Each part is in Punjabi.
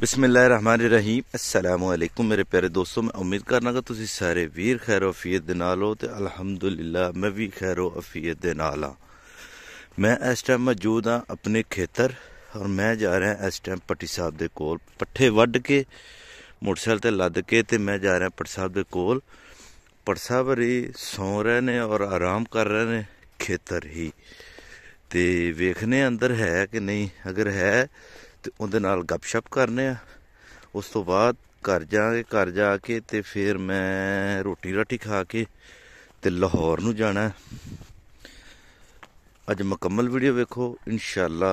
ਬਿਸਮਿਲ੍ਲਾਹਿਰਰਹਿਮਾਨਿਰਰਹੀਮ ਅਸਲਾਮੁ ਅਲੈਕੁਮ ਮੇਰੇ ਪਿਆਰੇ ਦੋਸਤੋ ਮੈਂ ਉਮੀਦ ਕਰਨਾ ਕਿ ਤੁਸੀਂ ਸਾਰੇ ਵੀਰ ਖੈਰੋ ਅਫੀਅਤ ਦੇ ਨਾਲ ਹੋ ਤੇ ਅਲਹਮਦੁਲਿਲਾ ਮੈਂ ਵੀ ਖੈਰੋ ਅਫੀਅਤ ਦੇ ਨਾਲ ਹਾਂ ਮੈਂ ਇਸ ਟਾਈਮ ਮੌਜੂਦ ਹਾਂ ਆਪਣੇ ਖੇਤਰ ਔਰ ਮੈਂ ਜਾ ਰਿਹਾ ਇਸ ਟਾਈਮ ਪੱਟੀ ਸਾਹਿਬ ਦੇ ਕੋਲ ਪੱਠੇ ਵੱਢ ਕੇ ਮੋਟਰਸਾਈਕਲ ਤੇ ਲੱਦ ਕੇ ਤੇ ਮੈਂ ਜਾ ਰਿਹਾ ਪੱਟੀ ਸਾਹਿਬ ਦੇ ਕੋਲ ਪੱਟੀ ਸਾਹਿਬ ਰੀ ਸੌ ਰਹੇ ਨੇ ਔਰ ਆਰਾਮ ਕਰ ਰਹੇ ਨੇ ਖੇਤਰ ਹੀ ਤੇ ਵੇਖਨੇ ਅੰਦਰ ਹੈ ਕਿ ਨਹੀਂ ਅਗਰ ਹੈ ਤੇ ਉਹਦੇ ਨਾਲ ਗੱਪਸ਼ਪ ਕਰਨੇ ਆ ਉਸ ਤੋਂ ਬਾਅਦ ਘਰ ਜਾਾਂਗੇ ਘਰ ਜਾ ਕੇ ਤੇ ਫਿਰ ਮੈਂ ਰੋਟੀ ਰਾਟੀ ਖਾ ਕੇ ਤੇ ਲਾਹੌਰ ਨੂੰ ਜਾਣਾ ਅੱਜ ਮੁਕੰਮਲ ਵੀਡੀਓ ਵੇਖੋ ਇਨਸ਼ਾਅੱਲਾ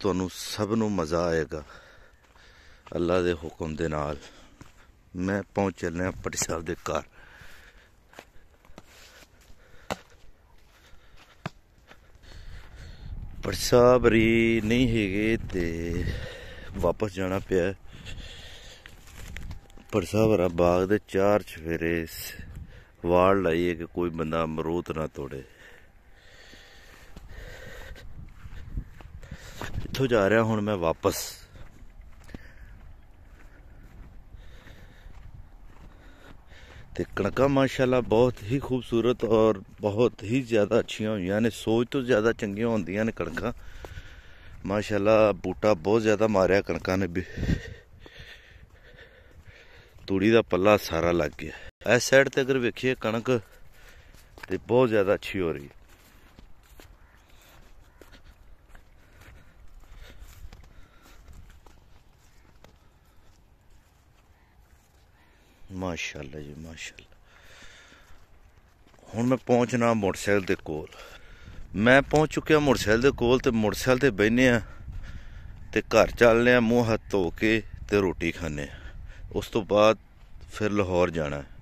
ਤੁਹਾਨੂੰ ਸਭ ਨੂੰ ਮਜ਼ਾ ਆਏਗਾ ਅੱਲਾ ਦੇ ਹੁਕਮ ਦੇ ਨਾਲ ਮੈਂ ਪਹੁੰਚ ਚੱਲਿਆ ਪਟੀ ਦੇ ਘਰ ਪਰ ਸਾਬਰੀ ਨਹੀਂ ਹੈਗੇ ਤੇ ਵਾਪਸ ਜਾਣਾ ਪਿਆ ਪਰ ਸਾਬਰਾ ਬਾਗ ਦੇ ਚਾਰ ਚਫੇਰੇ ਵਾਲ ਲਾਈ ਕਿ ਕੋਈ ਬੰਦਾ ਅਮਰੂਤ ਨਾ ਤੋੜੇ ਇੱਥੋਂ ਜਾ ਰਿਹਾ ਹੁਣ ਮੈਂ ਵਾਪਸ ਤੇ ਕਣਕਾਂ ਮਾਸ਼ਾਅੱਲਾ ਬਹੁਤ ਹੀ ਖੂਬਸੂਰਤ ਔਰ ਬਹੁਤ ਹੀ ਜ਼ਿਆਦਾ ਅੱਛੀਆਂ ਹੋਈਆਂ ਨੇ ਸੋਚ ਤੋਂ ਜ਼ਿਆਦਾ ਚੰਗੀਆਂ ਹੁੰਦੀਆਂ ਨੇ ਕਣਕਾਂ ਮਾਸ਼ਾਅੱਲਾ ਬੂਟਾ ਬਹੁਤ ਜ਼ਿਆਦਾ ਮਾਰਿਆ ਕਣਕਾਂ ਨੇ ਵੀ ਤੂੜੀ ਦਾ ਪੱਲਾ ਸਾਰਾ ਲੱਗ ਗਿਆ ਇਸ ਸਾਈਡ ਤੇ ਅਗਰ ਵੇਖੀਏ ਕਣਕ ਤੇ ਬਹੁਤ ਜ਼ਿਆਦਾ ਅੱਛੀ ਹੋ ਰਹੀ ਹੈ ਮਾਸ਼ਾਅੱਲਾ ਜੀ ਮਾਸ਼ਾਅੱਲਾ ਹੁਣ ਮੈਂ ਪਹੁੰਚਣਾ ਮੋਟਰਸਾਈਕਲ ਦੇ ਕੋਲ ਮੈਂ ਪਹੁੰਚ ਚੁੱਕਿਆ ਮੋਟਰਸਾਈਕਲ ਦੇ ਕੋਲ ਤੇ ਮੋਟਰਸਾਈਕਲ ਤੇ ਬੈਨੇ ਆ ਤੇ ਘਰ ਚੱਲਨੇ ਆ ਮੂੰਹ ਹੱਥ ਧੋ ਕੇ ਤੇ ਰੋਟੀ ਖਾਣੇ ਉਸ ਤੋਂ ਬਾਅਦ ਫਿਰ ਲਾਹੌਰ ਜਾਣਾ